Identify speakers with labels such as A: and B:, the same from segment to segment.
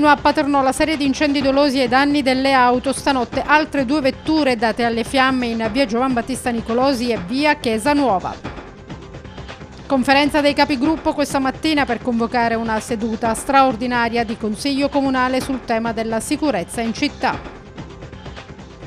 A: Continua a Paternò la serie di incendi dolosi e danni delle auto. Stanotte altre due vetture date alle fiamme in via Giovan Battista Nicolosi e via Chiesa Nuova. Conferenza dei capigruppo questa mattina per convocare una seduta straordinaria di Consiglio Comunale sul tema della sicurezza in città.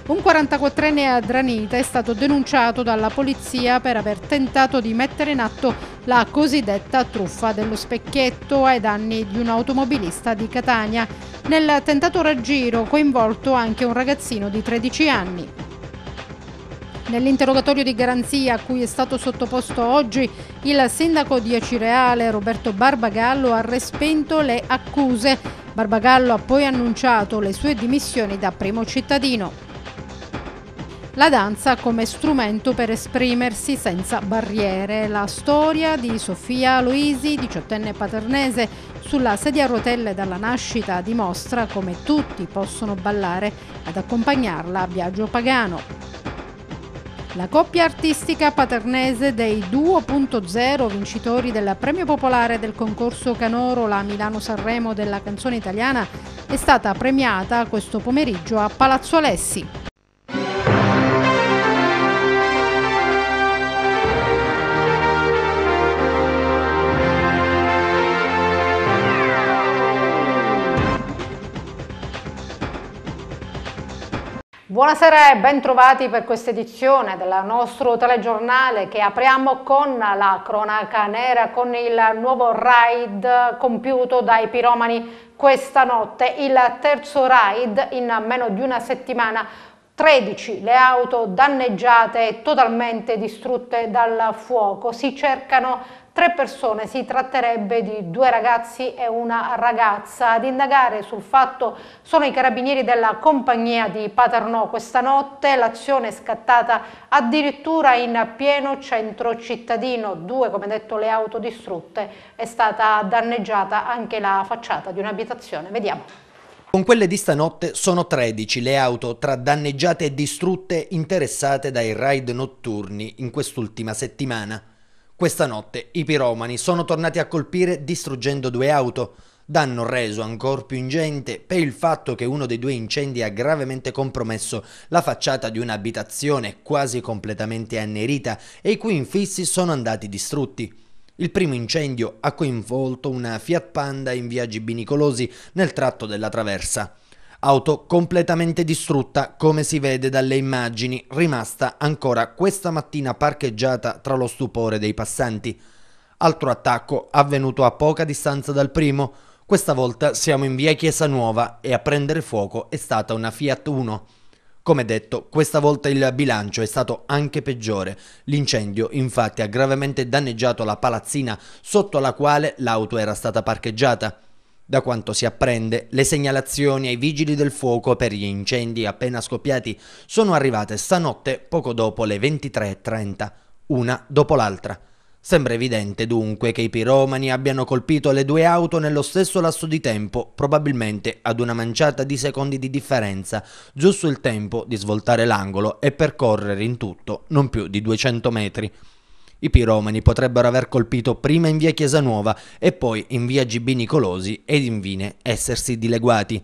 A: Un 44enne a Dranita è stato denunciato dalla polizia per aver tentato di mettere in atto la cosiddetta truffa dello specchietto ai danni di un automobilista di Catania. Nel tentato raggiro coinvolto anche un ragazzino di 13 anni. Nell'interrogatorio di garanzia a cui è stato sottoposto oggi, il sindaco di Acireale Roberto Barbagallo ha respinto le accuse. Barbagallo ha poi annunciato le sue dimissioni da primo cittadino la danza come strumento per esprimersi senza barriere. La storia di Sofia Luisi, diciottenne paternese, sulla sedia a rotelle dalla nascita dimostra come tutti possono ballare ad accompagnarla a Biagio Pagano. La coppia artistica paternese dei 2.0 vincitori del premio popolare del concorso Canoro la Milano-Sanremo della canzone italiana è stata premiata questo pomeriggio a Palazzo Alessi. Buonasera e bentrovati per questa edizione del nostro telegiornale che apriamo con la cronaca nera, con il nuovo raid compiuto dai piromani questa notte, il terzo raid in meno di una settimana 13 le auto danneggiate e totalmente distrutte dal fuoco. Si cercano tre persone, si tratterebbe di due ragazzi e una ragazza. Ad indagare sul fatto sono i carabinieri della compagnia di Paternò. Questa notte l'azione è scattata addirittura in pieno centro cittadino. Due, come detto, le auto distrutte. È stata danneggiata anche la facciata di un'abitazione. Vediamo.
B: Con quelle di stanotte sono 13 le auto tra danneggiate e distrutte interessate dai raid notturni in quest'ultima settimana. Questa notte i piromani sono tornati a colpire distruggendo due auto, danno reso ancora più ingente per il fatto che uno dei due incendi ha gravemente compromesso la facciata di un'abitazione quasi completamente annerita e i cui infissi sono andati distrutti. Il primo incendio ha coinvolto una Fiat Panda in viaggi Gibini nel tratto della Traversa auto completamente distrutta come si vede dalle immagini, rimasta ancora questa mattina parcheggiata tra lo stupore dei passanti. Altro attacco avvenuto a poca distanza dal primo, questa volta siamo in via Chiesa Nuova e a prendere fuoco è stata una Fiat 1. Come detto, questa volta il bilancio è stato anche peggiore. L'incendio infatti ha gravemente danneggiato la palazzina sotto la quale l'auto era stata parcheggiata. Da quanto si apprende, le segnalazioni ai vigili del fuoco per gli incendi appena scoppiati sono arrivate stanotte poco dopo le 23.30, una dopo l'altra. Sembra evidente dunque che i piromani abbiano colpito le due auto nello stesso lasso di tempo, probabilmente ad una manciata di secondi di differenza, giusto il tempo di svoltare l'angolo e percorrere in tutto non più di 200 metri. I piromani potrebbero aver colpito prima in via Chiesa Nuova e poi in via GB Nicolosi ed infine essersi dileguati.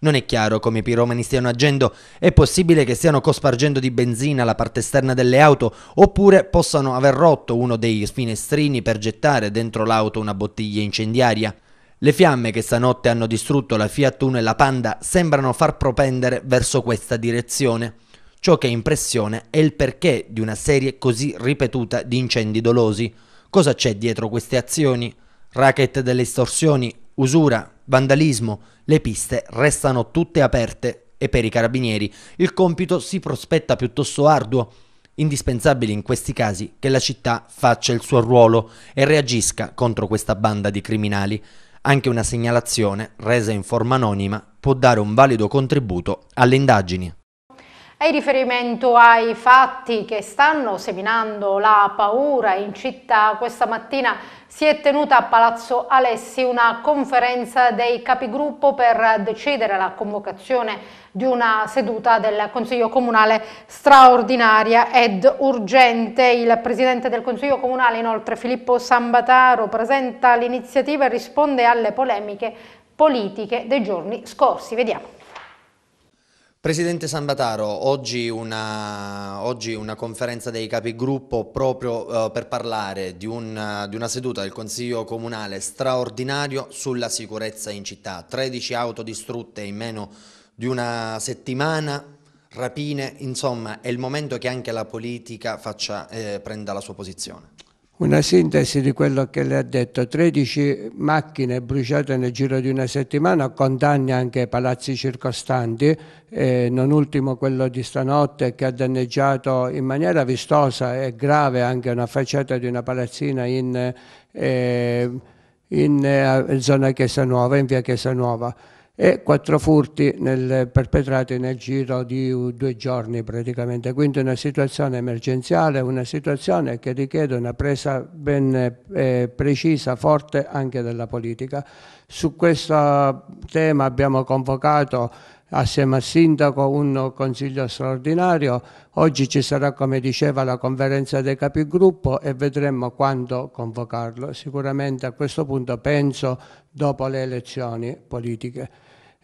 B: Non è chiaro come i piromani stiano agendo, è possibile che stiano cospargendo di benzina la parte esterna delle auto oppure possano aver rotto uno dei finestrini per gettare dentro l'auto una bottiglia incendiaria. Le fiamme che stanotte hanno distrutto la Fiat 1 e la Panda sembrano far propendere verso questa direzione. Ciò che impressiona è il perché di una serie così ripetuta di incendi dolosi. Cosa c'è dietro queste azioni? Racket delle estorsioni, usura, vandalismo, le piste restano tutte aperte e per i carabinieri il compito si prospetta piuttosto arduo. Indispensabile in questi casi che la città faccia il suo ruolo e reagisca contro questa banda di criminali. Anche una segnalazione, resa in forma anonima, può dare un valido contributo alle indagini
A: in riferimento ai fatti che stanno seminando la paura in città, questa mattina si è tenuta a Palazzo Alessi una conferenza dei capigruppo per decidere la convocazione di una seduta del Consiglio Comunale straordinaria ed urgente. Il Presidente del Consiglio Comunale, inoltre Filippo Sambataro, presenta l'iniziativa e risponde alle polemiche politiche dei giorni scorsi. Vediamo.
B: Presidente Sambataro, oggi una, oggi una conferenza dei capigruppo proprio uh, per parlare di, un, uh, di, una seduta del Consiglio Comunale straordinario sulla sicurezza in città. 13 auto distrutte in meno di una settimana, rapine, insomma è il momento che anche la politica faccia, eh, prenda la sua posizione.
C: Una sintesi di quello che le ha detto, 13 macchine bruciate nel giro di una settimana, con danni anche ai palazzi circostanti, eh, non ultimo quello di stanotte che ha danneggiato in maniera vistosa e grave anche una facciata di una palazzina in, eh, in eh, zona Chiesa Nuova, in via Chiesa Nuova e quattro furti nel, perpetrati nel giro di due giorni praticamente. Quindi una situazione emergenziale, una situazione che richiede una presa ben eh, precisa, forte anche della politica. Su questo tema abbiamo convocato assieme al sindaco un consiglio straordinario. Oggi ci sarà, come diceva, la conferenza dei capigruppo e vedremo quando convocarlo. Sicuramente a questo punto penso dopo le elezioni politiche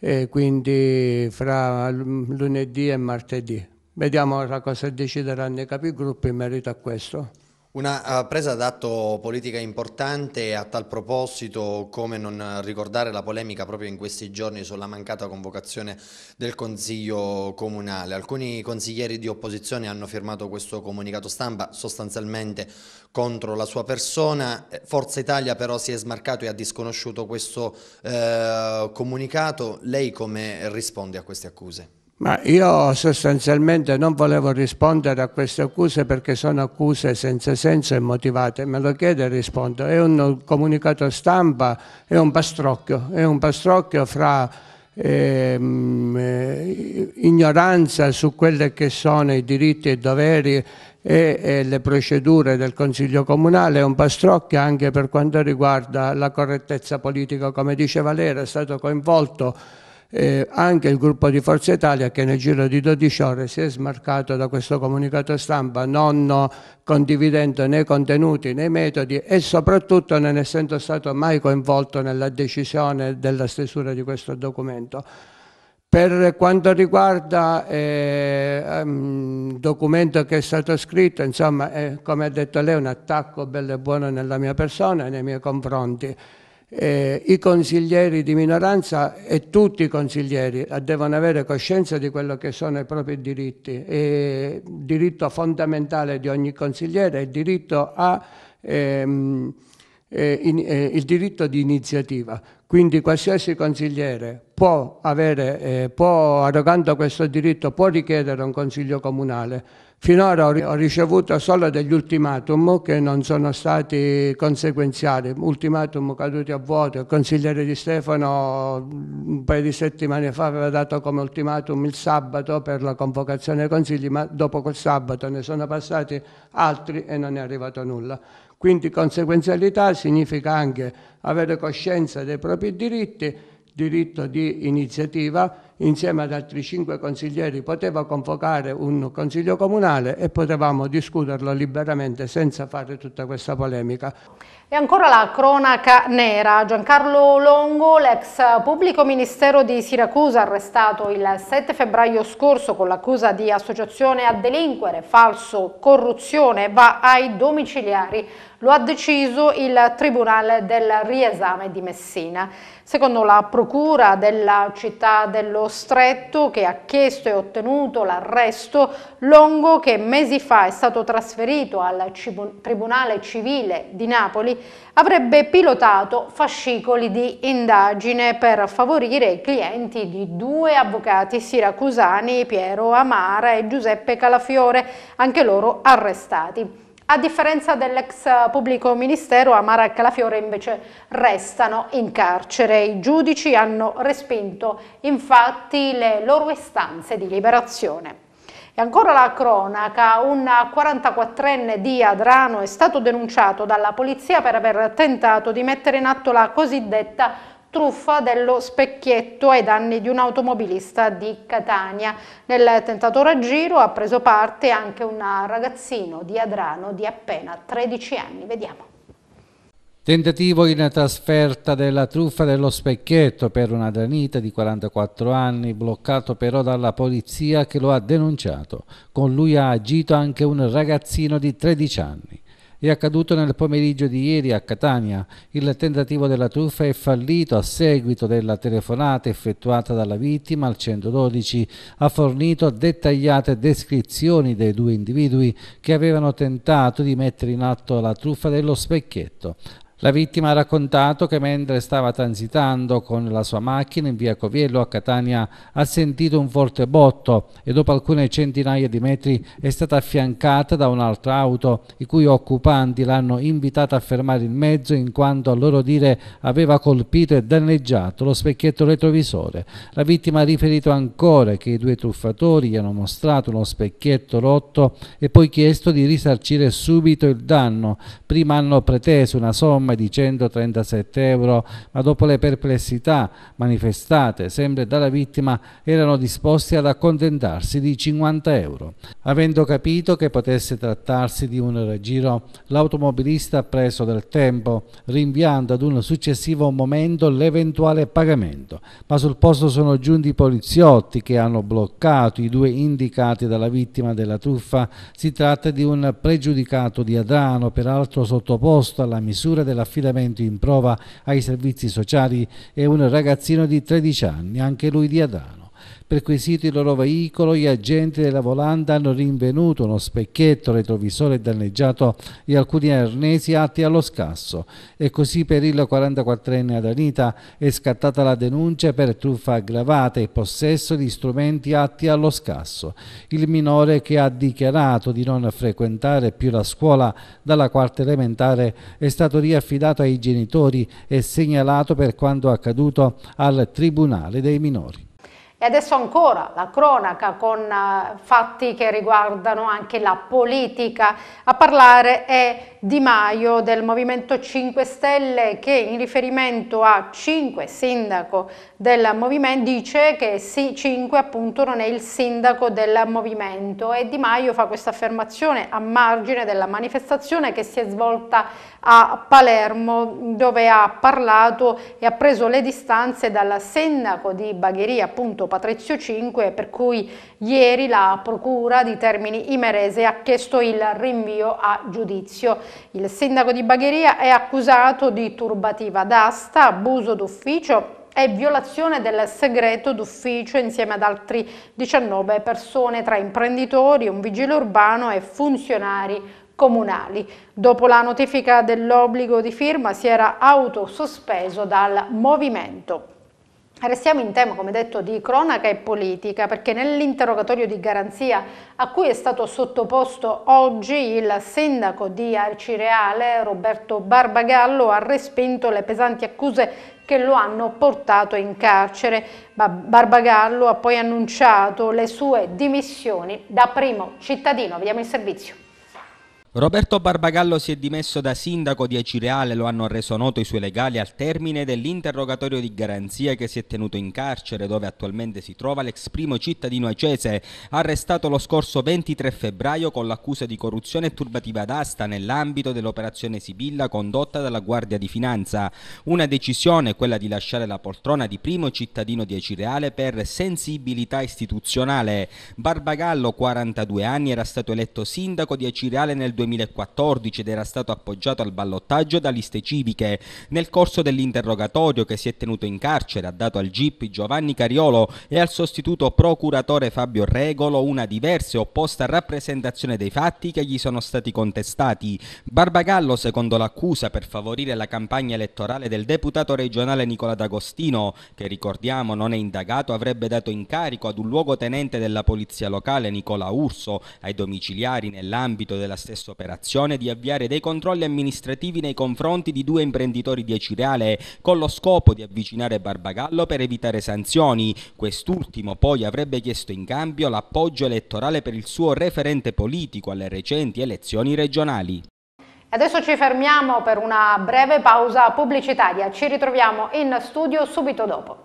C: e quindi fra lunedì e martedì. Vediamo cosa decideranno i capigruppo in merito a questo.
B: Una eh, presa d'atto politica importante, a tal proposito come non ricordare la polemica proprio in questi giorni sulla mancata convocazione del Consiglio Comunale. Alcuni consiglieri di opposizione hanno firmato questo comunicato stampa sostanzialmente contro la sua persona, eh, Forza Italia però si è smarcato e ha disconosciuto questo eh, comunicato, lei come risponde a queste accuse?
C: Ma io sostanzialmente non volevo rispondere a queste accuse perché sono accuse senza senso e motivate. Me lo chiede e rispondo. È un comunicato stampa, è un pastrocchio, è un pastrocchio fra ehm, eh, ignoranza su quelli che sono i diritti e i doveri e, e, le procedure del Consiglio Comunale, è un pastrocchio anche per quanto riguarda la correttezza politica. Come diceva lei, era stato coinvolto eh, anche il gruppo di Forza Italia che nel giro di 12 ore si è smarcato da questo comunicato stampa non condividendo né contenuti né metodi e soprattutto non essendo stato mai coinvolto nella decisione della stesura di questo documento. Per quanto riguarda eh, um, documento che è stato scritto, insomma, è, eh, come ha detto lei, è un attacco bello e buono nella mia persona e nei miei confronti eh, i consiglieri di minoranza e tutti i consiglieri eh, devono avere coscienza di quello che sono i propri diritti. E il diritto fondamentale di ogni consigliere è diritto, a, ehm, eh, in, eh, il diritto di iniziativa. Quindi qualsiasi consigliere può, avere, eh, può, arrogando questo diritto, può richiedere un consiglio comunale. Finora ho ricevuto solo degli ultimatum che non sono stati conseguenziali, ultimatum caduti a vuoto. Il consigliere di Stefano mm, un paio di settimane fa aveva dato come ultimatum il sabato per la convocazione dei consigli, ma dopo quel sabato ne sono passati altri e non è arrivato nulla. Quindi conseguenzialità significa anche avere coscienza dei propri diritti, diritto di iniziativa, insieme ad altri cinque consiglieri poteva convocare un consiglio comunale e potevamo discuterlo liberamente senza fare tutta questa polemica.
A: E ancora la cronaca nera. Giancarlo Longo, l'ex pubblico ministero di Siracusa, arrestato il 7 febbraio scorso con l'accusa di associazione a delinquere, falso, corruzione, va ai domiciliari. Lo ha deciso il Tribunale del riesame di Messina. Secondo la Procura della città dello Stretto, che ha chiesto e ottenuto l'arresto, Longo, che mesi fa è stato trasferito al Tribunale Civile di Napoli, avrebbe pilotato fascicoli di indagine per favorire i clienti di due avvocati siracusani, Piero Amara e Giuseppe Calafiore, anche loro arrestati. A differenza dell'ex pubblico ministero, Amara e Calafiore invece restano in carcere. I giudici hanno respinto infatti le loro istanze di liberazione. E ancora la cronaca, un 44enne di Adrano è stato denunciato dalla polizia per aver tentato di mettere in atto la cosiddetta truffa dello specchietto ai danni di un automobilista di Catania. Nel tentatore a giro ha preso parte anche un ragazzino di Adrano di appena 13 anni. Vediamo.
D: Tentativo in trasferta della truffa dello specchietto per una danita di 44 anni, bloccato però dalla polizia che lo ha denunciato. Con lui ha agito anche un ragazzino di 13 anni. È accaduto nel pomeriggio di ieri a Catania. Il tentativo della truffa è fallito a seguito della telefonata effettuata dalla vittima al 112. Ha fornito dettagliate descrizioni dei due individui che avevano tentato di mettere in atto la truffa dello specchietto. La vittima ha raccontato che mentre stava transitando con la sua macchina in via Coviello a Catania ha sentito un forte botto e dopo alcune centinaia di metri è stata affiancata da un'altra auto i cui occupanti l'hanno invitata a fermare il mezzo in quanto a loro dire aveva colpito e danneggiato lo specchietto retrovisore. La vittima ha riferito ancora che i due truffatori gli hanno mostrato uno specchietto rotto e poi chiesto di risarcire subito il danno. Prima hanno preteso una somma somma di 137 euro, ma dopo le perplessità manifestate sempre dalla vittima erano disposti ad accontentarsi di 50 euro. Avendo capito che potesse trattarsi di un regiro, l'automobilista ha preso del tempo, rinviando ad un successivo momento l'eventuale pagamento, ma sul posto sono giunti i poliziotti che hanno bloccato i due indicati dalla vittima della truffa. Si tratta di un pregiudicato di Adrano, peraltro sottoposto alla misura del dell'affidamento in prova ai servizi sociali e un ragazzino di 13 anni, anche lui di Adano. Perquisito il loro veicolo, gli agenti della volanda hanno rinvenuto uno specchietto retrovisore danneggiato e alcuni arnesi atti allo scasso. E così per il 44enne Adanita è scattata la denuncia per truffa aggravata e possesso di strumenti atti allo scasso. Il minore che ha dichiarato di non frequentare più la scuola dalla quarta elementare è stato riaffidato ai genitori e segnalato per quanto accaduto al Tribunale dei minori.
A: E adesso ancora la cronaca con eh, fatti che riguardano anche la politica. A parlare è Di Maio del Movimento 5 Stelle che in riferimento a 5 sindaco del Movimento dice che sì, 5 appunto non è il sindaco del Movimento e Di Maio fa questa affermazione a margine della manifestazione che si è svolta a Palermo dove ha parlato e ha preso le distanze dal sindaco di Bagheria appunto Patrizio 5 per cui ieri la procura di Termini Imerese ha chiesto il rinvio a giudizio. Il sindaco di Bagheria è accusato di turbativa d'asta, abuso d'ufficio e violazione del segreto d'ufficio insieme ad altri 19 persone tra imprenditori, un vigile urbano e funzionari comunali. Dopo la notifica dell'obbligo di firma si era autosospeso dal movimento. Restiamo in tema, come detto, di cronaca e politica perché nell'interrogatorio di garanzia a cui è stato sottoposto oggi il sindaco di Arcireale, Roberto Barbagallo, ha respinto le pesanti accuse che lo hanno portato in carcere. Barbagallo ha poi annunciato le sue dimissioni da primo cittadino. Vediamo il servizio.
E: Roberto Barbagallo si è dimesso da sindaco di Acireale, lo hanno reso noto i suoi legali al termine dell'interrogatorio di garanzia che si è tenuto in carcere dove attualmente si trova l'ex primo cittadino acese, arrestato lo scorso 23 febbraio con l'accusa di corruzione e turbativa d'asta nell'ambito dell'operazione Sibilla condotta dalla Guardia di Finanza. Una decisione, quella di lasciare la poltrona di primo cittadino di Acireale per sensibilità istituzionale. Barbagallo, 42 anni, era stato eletto sindaco di Acireale nel 2000 2014 ed era stato appoggiato al ballottaggio da liste civiche. Nel corso dell'interrogatorio che si è tenuto in carcere ha dato al GIP Giovanni Cariolo e al sostituto procuratore Fabio Regolo una diversa e opposta rappresentazione dei fatti che gli sono stati contestati. Barbagallo, secondo l'accusa, per favorire la campagna elettorale del deputato regionale Nicola D'Agostino, che ricordiamo non è indagato, avrebbe dato incarico ad un luogotenente della polizia locale Nicola Urso ai domiciliari nell'ambito della stessa l'operazione di avviare dei controlli amministrativi nei confronti di due imprenditori di Acireale con lo scopo di avvicinare Barbagallo per evitare sanzioni. Quest'ultimo poi avrebbe chiesto in cambio l'appoggio elettorale per il suo referente politico alle recenti elezioni regionali.
A: Adesso ci fermiamo per una breve pausa pubblicitaria, ci ritroviamo in studio subito dopo.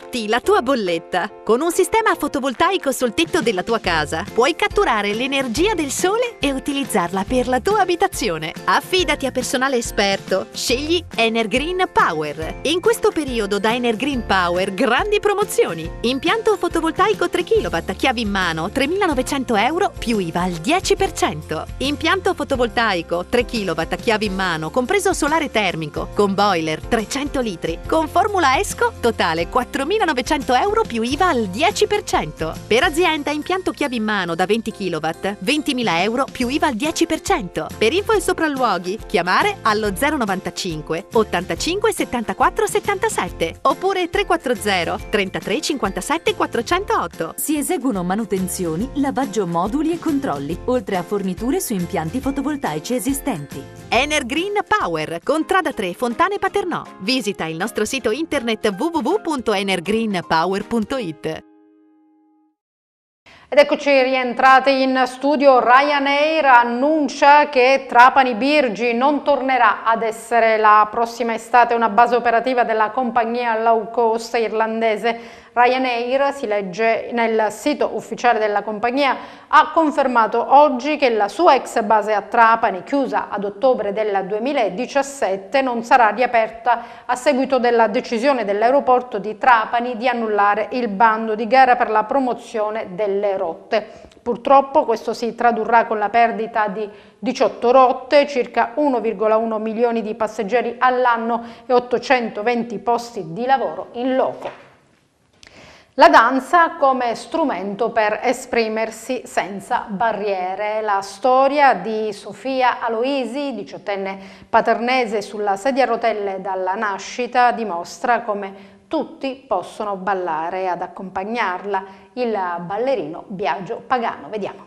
F: Fatti la tua bolletta! Con un sistema fotovoltaico sul tetto della tua casa puoi catturare l'energia del sole e utilizzarla per la tua abitazione. Affidati a personale esperto. Scegli Energreen Power. In questo periodo da Energreen Power grandi promozioni. Impianto fotovoltaico 3 kW, a chiavi in mano, 3.900 euro più IVA al 10%. Impianto fotovoltaico 3 kW, a chiavi in mano, compreso solare termico, con boiler 300 litri, con formula ESCO totale 4.000 4.900 euro più IVA al 10%. Per azienda impianto chiavi in mano da 20 kW, 20.000 euro più IVA al 10%. Per info e sopralluoghi, chiamare allo 095 85 74 77 oppure 340 33 57 408. Si eseguono manutenzioni, lavaggio moduli e controlli, oltre a forniture su impianti fotovoltaici esistenti. Energreen Power, Contrada 3, Fontane Paternò. Visita il nostro sito internet www.energreen.com evergreenpower.it.
A: Ed eccoci rientrate in studio, Ryanair annuncia che Trapani Birgi non tornerà ad essere la prossima estate una base operativa della compagnia low cost irlandese Ryanair, si legge nel sito ufficiale della compagnia, ha confermato oggi che la sua ex base a Trapani, chiusa ad ottobre del 2017, non sarà riaperta a seguito della decisione dell'aeroporto di Trapani di annullare il bando di gara per la promozione delle rotte. Purtroppo questo si tradurrà con la perdita di 18 rotte, circa 1,1 milioni di passeggeri all'anno e 820 posti di lavoro in loco. La danza come strumento per esprimersi senza barriere. La storia di Sofia Aloisi, diciottenne paternese sulla sedia a rotelle dalla nascita, dimostra come tutti possono ballare ad accompagnarla il ballerino Biagio Pagano. Vediamo.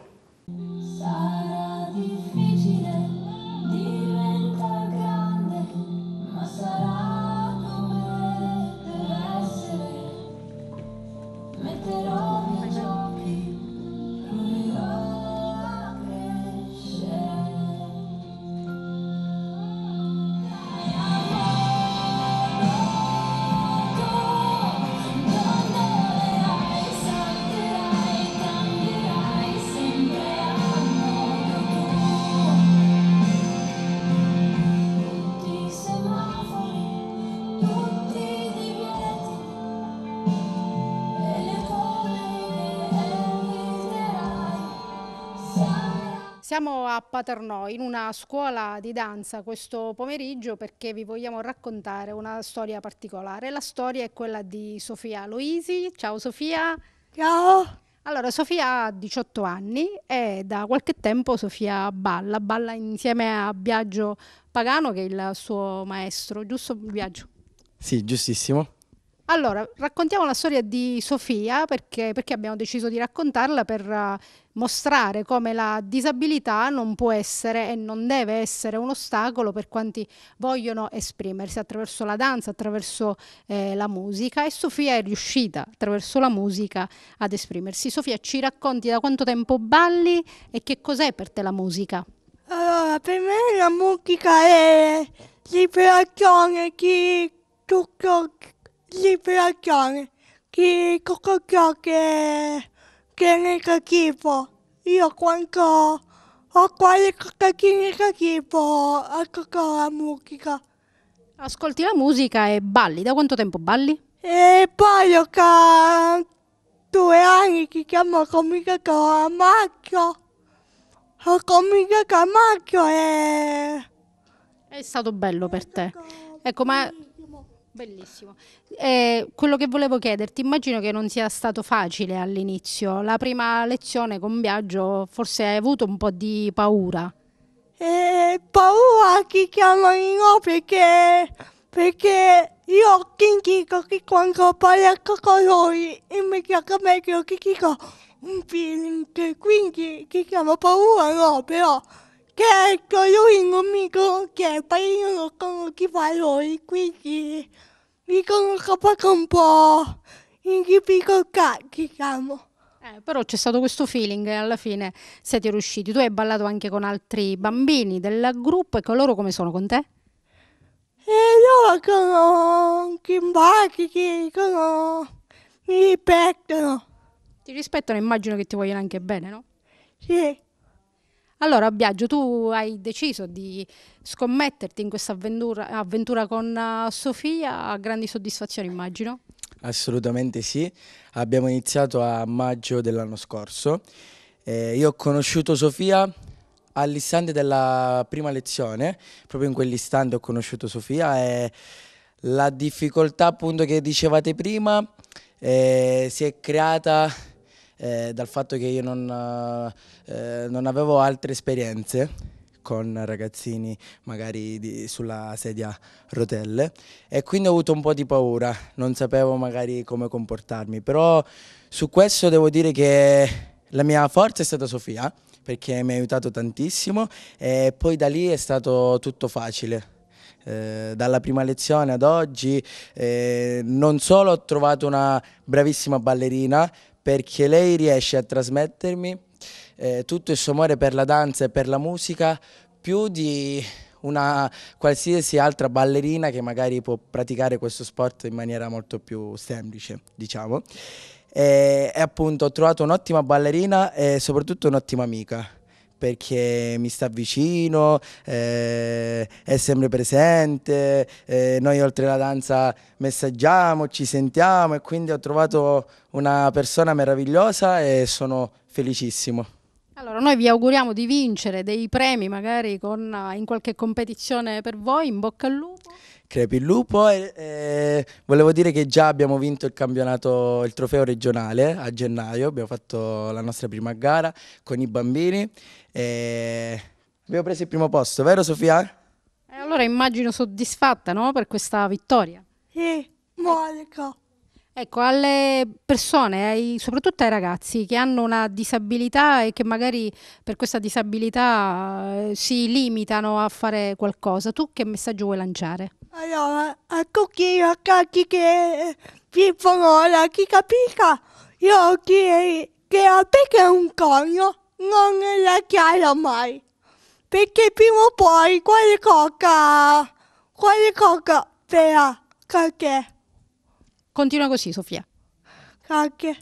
A: Siamo a Paternò in una scuola di danza questo pomeriggio perché vi vogliamo raccontare una storia particolare. La storia è quella di Sofia Luisi. Ciao Sofia. Ciao. Allora, Sofia ha 18 anni e da qualche tempo Sofia balla, balla insieme a Biagio Pagano che è il suo maestro, giusto Biagio?
G: Sì, giustissimo.
A: Allora, raccontiamo la storia di Sofia perché, perché abbiamo deciso di raccontarla per eh, mostrare come la disabilità non può essere e non deve essere un ostacolo per quanti vogliono esprimersi attraverso la danza, attraverso eh, la musica e Sofia è riuscita attraverso la musica ad esprimersi. Sofia, ci racconti da quanto tempo balli e che cos'è per te la musica? Allora,
H: per me la musica è liberazione di tutto liberazione di tutto ciò che, che è negativo. Io quando ho qualche cosa di negativo ascolto la musica. Ascolti la musica e balli. Da quanto tempo balli? E poi ho due anni che chiamo comicato a maggio. Ho cominciato a maggio
A: e... È stato bello per te. Ecco, ma Bellissimo. Eh, quello che volevo chiederti, immagino che non sia stato facile all'inizio. La prima lezione con Biagio forse hai avuto un po' di paura.
H: Eh, paura chi chiama no perché, perché io chinico che quando parlo con lui immediatamente io chinico un film, quindi chi chiama paura no, però che ecco lui è un amico che poi io non conosco a lui, quindi
A: mi conosco poco un po' in difficoltà, diciamo. Eh, però c'è stato questo feeling e eh, alla fine siete riusciti. Tu hai ballato anche con altri bambini del gruppo e con loro come sono con te?
H: E loro
A: sono simpatici, sono... mi rispettano. Ti rispettano, immagino che ti vogliono anche bene, no? Sì. Allora Biagio, tu hai deciso di scommetterti in questa avventura, avventura con eh, Sofia, a grandi soddisfazioni immagino?
G: Assolutamente sì, abbiamo iniziato a maggio dell'anno scorso. Eh, io ho conosciuto Sofia all'istante della prima lezione, proprio in quell'istante ho conosciuto Sofia e la difficoltà appunto che dicevate prima eh, si è creata eh, dal fatto che io non, eh, non avevo altre esperienze con ragazzini magari di, sulla sedia a rotelle e quindi ho avuto un po' di paura, non sapevo magari come comportarmi, però su questo devo dire che la mia forza è stata Sofia perché mi ha aiutato tantissimo e poi da lì è stato tutto facile. Eh, dalla prima lezione ad oggi eh, non solo ho trovato una bravissima ballerina perché lei riesce a trasmettermi eh, tutto il suo amore per la danza e per la musica più di una qualsiasi altra ballerina che magari può praticare questo sport in maniera molto più semplice, diciamo. E, eh, e appunto ho trovato un'ottima ballerina e soprattutto un'ottima amica perché mi sta vicino, eh, è sempre presente, eh, noi oltre la danza messaggiamo, ci sentiamo e quindi ho trovato una persona meravigliosa e sono felicissimo.
A: Allora, noi vi auguriamo di vincere dei premi magari con, eh, in qualche competizione per voi, in bocca al lupo.
G: Crepi il lupo e, e, volevo dire che già abbiamo vinto il campionato, il trofeo regionale a gennaio, abbiamo fatto la nostra prima gara con i bambini e abbiamo preso il primo posto, vero Sofia?
A: Eh, allora immagino soddisfatta no? per questa vittoria. Sì,
H: Monica.
A: Ecco, alle persone, ai, eh, soprattutto ai ragazzi che hanno una disabilità e che magari per questa disabilità eh, si limitano a fare qualcosa, tu che messaggio vuoi lanciare?
H: Allora, a tutti i ragazzi che eh, vivono la disabilità, io direi che a te che è un conio non la chiara mai, perché prima o poi quale coca, quale coca verrà, cacchè.
A: Continua così, Sofia. Cacchè.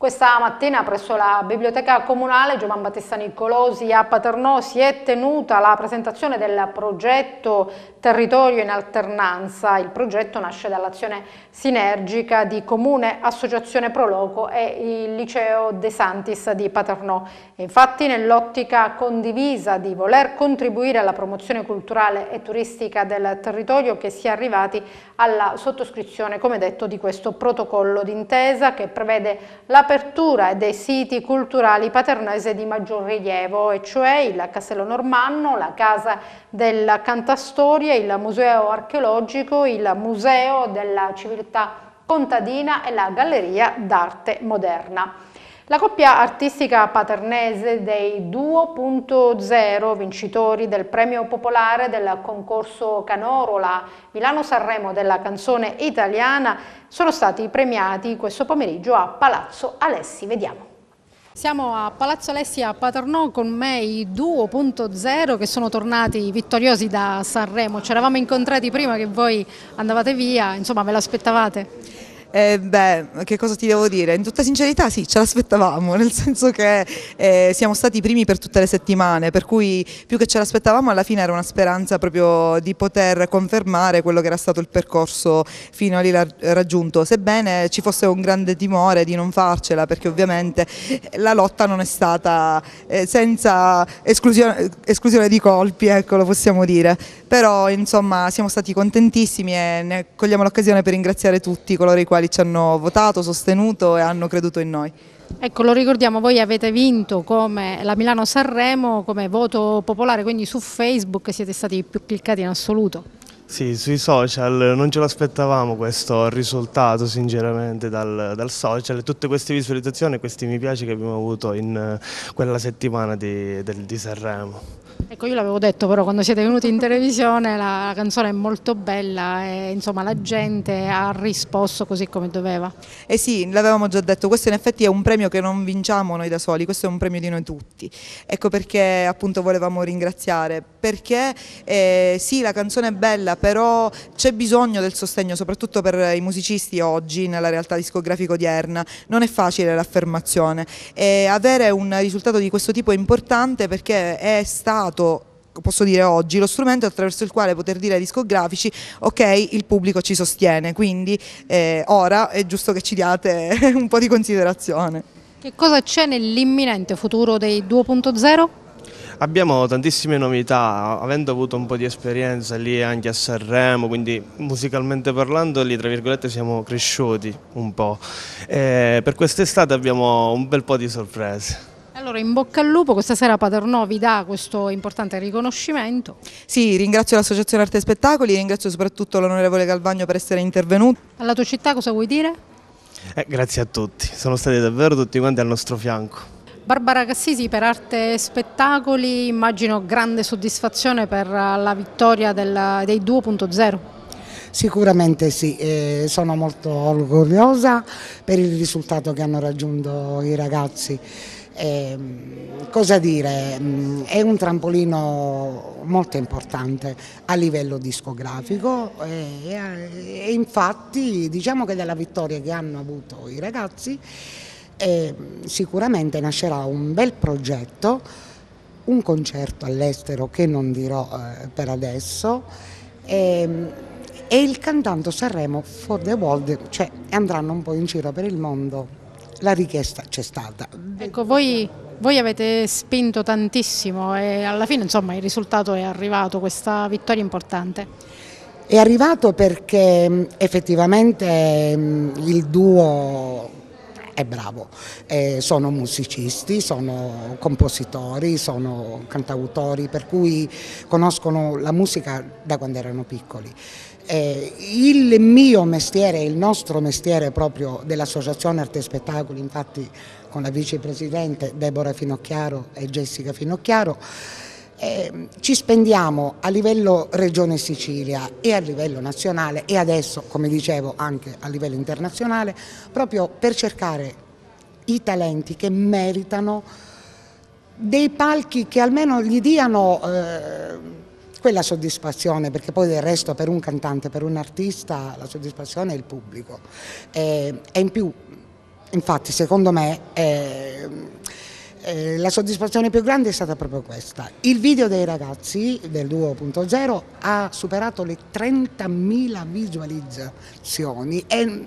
A: Questa mattina presso la Biblioteca Comunale Giovan Battista Niccolosi a Paternò si è tenuta la presentazione del progetto Territorio in Alternanza. Il progetto nasce dall'azione sinergica di Comune, Associazione Proloco e il Liceo De Santis di Paternò. Infatti nell'ottica condivisa di voler contribuire alla promozione culturale e turistica del territorio che si è arrivati alla sottoscrizione, come detto, di questo protocollo d'intesa che prevede la l'apertura dei siti culturali paternese di maggior rilievo, e cioè il Castello Normanno, la Casa della Cantastoria, il Museo Archeologico, il Museo della Civiltà Contadina e la Galleria d'Arte Moderna. La coppia artistica paternese dei 2.0 vincitori del premio popolare del concorso Canorola Milano-Sanremo della canzone italiana sono stati premiati questo pomeriggio a Palazzo Alessi. Vediamo. Siamo a Palazzo Alessi a Paternò con me i 2.0 che sono tornati vittoriosi da Sanremo. Ci eravamo incontrati prima che voi andavate via, insomma ve l'aspettavate?
I: Eh, beh, che cosa ti devo dire? In tutta sincerità sì, ce l'aspettavamo, nel senso che eh, siamo stati i primi per tutte le settimane, per cui più che ce l'aspettavamo alla fine era una speranza proprio di poter confermare quello che era stato il percorso fino a lì raggiunto, sebbene ci fosse un grande timore di non farcela perché ovviamente eh, la lotta non è stata eh, senza esclusione, esclusione, di colpi, ecco lo possiamo dire, però insomma siamo stati contentissimi e ne cogliamo l'occasione per ringraziare tutti coloro i quali quali ci hanno votato, sostenuto e hanno creduto in noi.
A: Ecco, lo ricordiamo, voi avete vinto come la Milano-Sanremo come voto popolare, quindi su Facebook siete stati più cliccati in assoluto.
B: Sì, sui social non ce l'aspettavamo questo risultato sinceramente dal, dal social e tutte queste visualizzazioni e questi mi piace che abbiamo avuto in eh, quella settimana di, del, di Sanremo.
A: Ecco, io l'avevo detto però quando siete venuti in televisione, la, canzone è molto bella e insomma la gente ha risposto così come doveva. Eh sì, l'avevamo già detto, questo in effetti è un premio
I: che non vinciamo noi da soli, questo è un premio di noi tutti. Ecco perché appunto volevamo ringraziare, perché eh, sì la canzone è bella, però c'è bisogno del sostegno soprattutto per i musicisti oggi nella realtà discografica odierna, non è facile l'affermazione e avere un risultato di questo tipo è importante perché è stato diventato posso dire oggi, lo strumento attraverso il quale poter dire ai discografici ok, il pubblico ci sostiene, quindi eh, ora è giusto che ci diate un po' di considerazione.
A: Che cosa c'è nell'imminente futuro dei 2.0?
B: Abbiamo tantissime novità, avendo avuto un po' di esperienza lì anche a Sanremo, quindi musicalmente parlando lì tra virgolette siamo cresciuti un po'. E eh, per quest'estate abbiamo un bel po' di sorprese.
A: Allora in bocca al lupo, questa sera Paternò vi dà questo importante riconoscimento. Sì, ringrazio l'Associazione Arte e Spettacoli, ringrazio soprattutto l'onorevole Galvagno per
I: essere intervenuto.
A: Alla tua città cosa vuoi dire?
B: Eh, grazie a tutti, sono stati davvero tutti quanti al nostro fianco.
A: Barbara Cassisi per Arte e Spettacoli, immagino grande soddisfazione per la vittoria del, dei 2.0. Sicuramente
J: sì, eh, sono molto orgogliosa per il risultato che hanno raggiunto i ragazzi eh, cosa dire, mm, è un trampolino molto importante a livello discografico e, eh, e infatti diciamo che dalla vittoria che hanno avuto i ragazzi eh, sicuramente nascerà un bel progetto, un concerto all'estero che non dirò eh, per adesso ehm, e il cantante Sanremo for the World, cioè andranno un po' in giro per il mondo la richiesta c'è
A: stata. Ecco, voi, voi, avete spinto tantissimo e alla fine insomma, il risultato è arrivato, questa vittoria importante.
J: È arrivato perché mm, effettivamente mm, il duo è bravo, eh, sono musicisti, sono compositori, sono cantautori, per cui conoscono la musica da quando erano piccoli. Eh, il mio mestiere, il nostro mestiere proprio dell'Associazione Arte e Spettacoli, infatti con la vicepresidente Deborah Finocchiaro e Jessica Finocchiaro, eh, ci spendiamo a livello regione Sicilia e a livello nazionale e adesso, come dicevo, anche a livello internazionale, proprio per cercare i talenti che meritano dei palchi che almeno gli diano... Eh, quella soddisfazione, perché poi del resto per un cantante, per un artista la soddisfazione è il pubblico. E, e in più, infatti secondo me... È, eh, la soddisfazione più grande è stata proprio questa. Il video dei ragazzi del 2.0 ha superato le 30.000 visualizzazioni e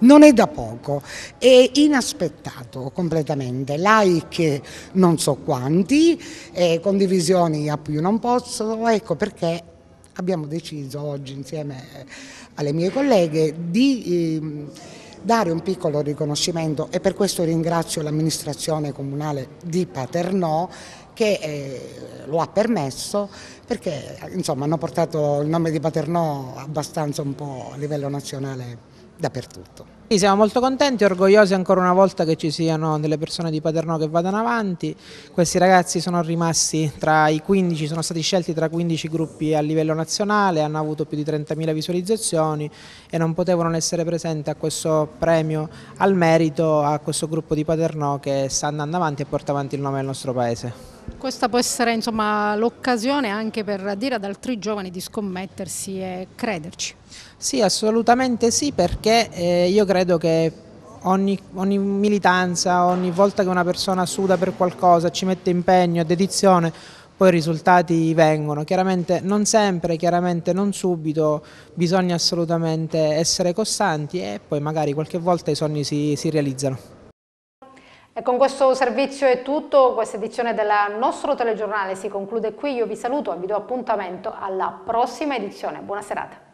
J: non è da poco, è inaspettato completamente, like non so quanti, eh, condivisioni a più non posso, ecco perché abbiamo deciso oggi insieme alle mie colleghe di ehm, dare un piccolo riconoscimento e per questo ringrazio l'amministrazione comunale di Paternò che eh, lo ha permesso perché insomma, hanno portato il nome di Paternò abbastanza un po' a livello nazionale dappertutto. siamo molto contenti, e orgogliosi ancora una volta che ci siano delle persone di Paternò che vadano avanti, questi ragazzi sono rimasti tra i 15, sono stati scelti tra 15 gruppi a livello nazionale, hanno avuto più di 30.000 visualizzazioni e non potevano essere presenti a questo premio al merito a questo gruppo di Paternò che sta andando avanti e porta avanti il nome del nostro paese.
A: Questa può essere l'occasione anche per dire ad altri giovani di scommettersi e crederci. Sì,
J: assolutamente sì, perché eh, io credo che Ogni, ogni, militanza, ogni volta che una persona suda per qualcosa, ci mette impegno, dedizione, poi i risultati vengono. Chiaramente non sempre, chiaramente non subito, bisogna assolutamente essere costanti e poi magari qualche volta i sogni si, si realizzano.
A: E con questo servizio è tutto, questa edizione del nostro telegiornale si conclude qui, io vi saluto e vi do appuntamento alla prossima edizione. Buona serata.